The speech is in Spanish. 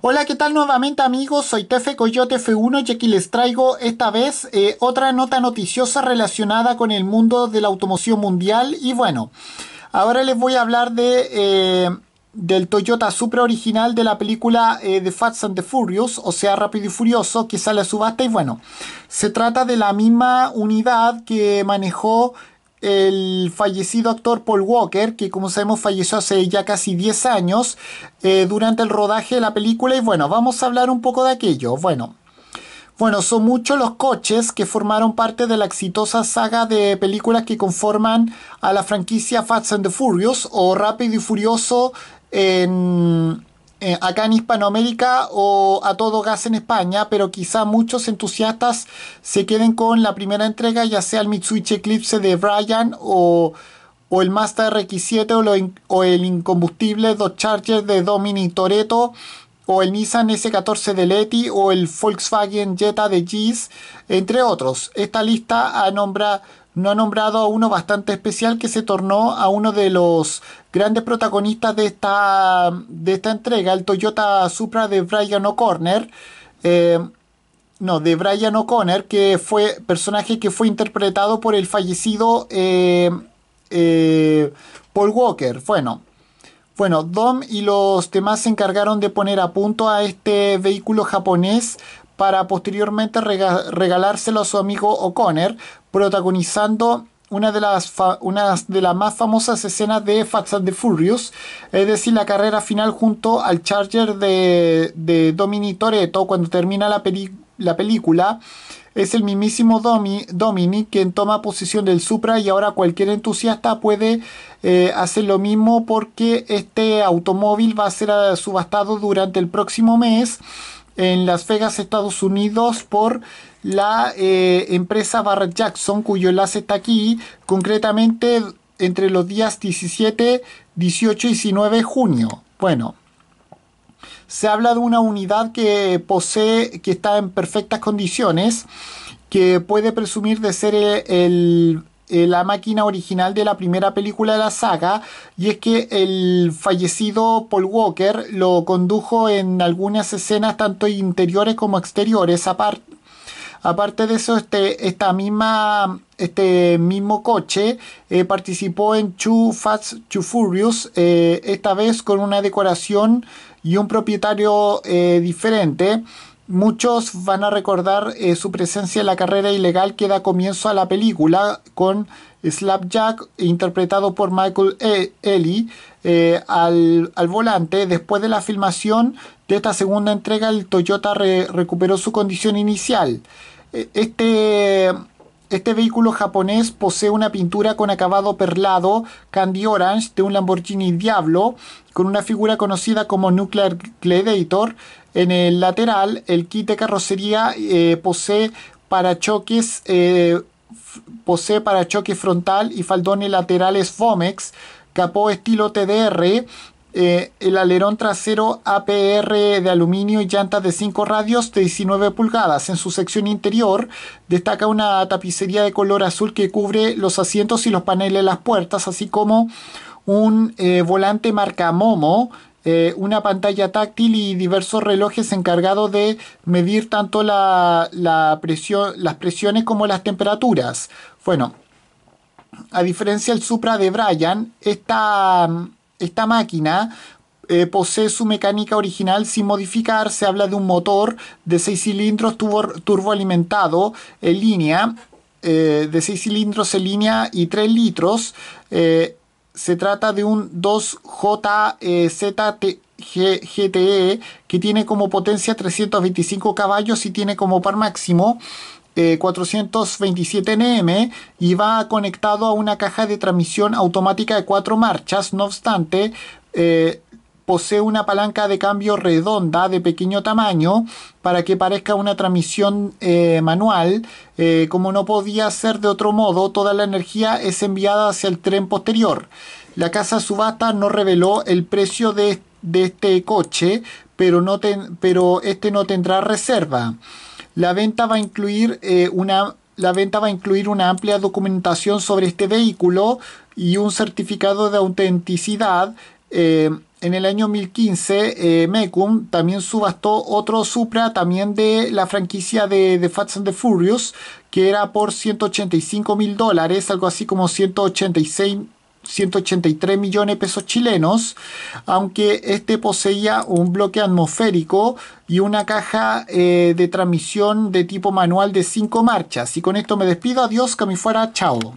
Hola, ¿qué tal nuevamente amigos? Soy Tefe Coyote F1 y aquí les traigo esta vez eh, otra nota noticiosa relacionada con el mundo de la automoción mundial. Y bueno, ahora les voy a hablar de... Eh, del Toyota Supra original de la película The eh, Fast and the Furious, o sea, Rápido y Furioso, que sale a subasta y bueno, se trata de la misma unidad que manejó el fallecido actor Paul Walker, que como sabemos falleció hace ya casi 10 años eh, durante el rodaje de la película y bueno, vamos a hablar un poco de aquello. Bueno, bueno, son muchos los coches que formaron parte de la exitosa saga de películas que conforman a la franquicia Fast and the Furious o Rápido y Furioso en eh, acá en Hispanoamérica o a todo gas en España, pero quizá muchos entusiastas se queden con la primera entrega, ya sea el Mitsubishi Eclipse de Brian o, el Mazda RX7 o, el incombustible 2 Chargers de Dominic Toretto o el Nissan S14 de Leti o el Volkswagen Jetta de Gis, entre otros. Esta lista nombra no ha nombrado a uno bastante especial que se tornó a uno de los grandes protagonistas de esta, de esta entrega, el Toyota Supra de Brian O'Connor. Eh, no, de Brian O'Connor, que fue personaje que fue interpretado por el fallecido eh, eh, Paul Walker. Bueno, bueno, Dom y los demás se encargaron de poner a punto a este vehículo japonés para posteriormente regalárselo a su amigo O'Connor, protagonizando una de, las de las más famosas escenas de Fast and the Furious, es decir, la carrera final junto al Charger de, de Domini Toretto cuando termina la, la película. Es el mismísimo Domi Domini quien toma posición del Supra y ahora cualquier entusiasta puede eh, hacer lo mismo porque este automóvil va a ser eh, subastado durante el próximo mes en Las Vegas, Estados Unidos, por la eh, empresa Barrett Jackson, cuyo enlace está aquí, concretamente entre los días 17, 18 y 19 de junio. Bueno, se habla de una unidad que posee, que está en perfectas condiciones, que puede presumir de ser el eh, la máquina original de la primera película de la saga, y es que el fallecido Paul Walker lo condujo en algunas escenas tanto interiores como exteriores, aparte Aparte de eso, este, esta misma, este mismo coche eh, participó en Two Fast Two Furious, eh, esta vez con una decoración y un propietario diferente. Muchos van a recordar eh, su presencia en la carrera ilegal que da comienzo a la película con Slapjack, interpretado por Michael e Eli eh, al, volante. Después de la filmación de esta segunda entrega, el Toyota recuperó su condición inicial. E-, este este vehículo japonés posee una pintura con acabado perlado Candy Orange de un Lamborghini Diablo con una figura conocida como Nuclear Gladiator. En el lateral, el kit de carrocería eh, posee parachoques eh, posee frontal y faldones laterales Fomex, capó estilo TDR eh, el alerón trasero APR de aluminio y llantas de 5 radios de 19 pulgadas. En su sección interior destaca una tapicería de color azul que cubre los asientos y los paneles de las puertas, así como un eh, volante marca Momo, eh, una pantalla táctil y diversos relojes encargados de medir tanto la, las presiones como las temperaturas. Bueno, a diferencia del Supra de Brian, esta esta máquina eh, posee su mecánica original sin modificar. Se habla de un motor de 6 cilindros turboalimentado en línea, eh, de 6 cilindros en línea y 3 litros. Eh, se trata de un 2 jzgte e que tiene como potencia 325 caballos y tiene como par máximo 427NM eh, y va conectado a una caja de transmisión automática de cuatro marchas. No obstante, eh, posee una palanca de cambio redonda de pequeño tamaño para que parezca una transmisión eh, manual. como no podía ser de otro modo, toda la energía es enviada hacia el tren posterior. La casa subasta no reveló el precio de, este coche, pero, no pero este no tendrá reserva. La venta va a incluir eh, una la venta va a incluir una amplia documentación sobre este vehículo y un certificado de autenticidad. Eh, en el año 2015, eh, Mecum también subastó otro Supra, también de la franquicia de, de Fast and the Furious, que era por 185 mil dólares, algo así como 186 183 millones de pesos chilenos, aunque este poseía un bloque atmosférico y una caja eh, de transmisión de tipo manual de 5 marchas. Y con esto me despido, adiós, que me fuera, chao.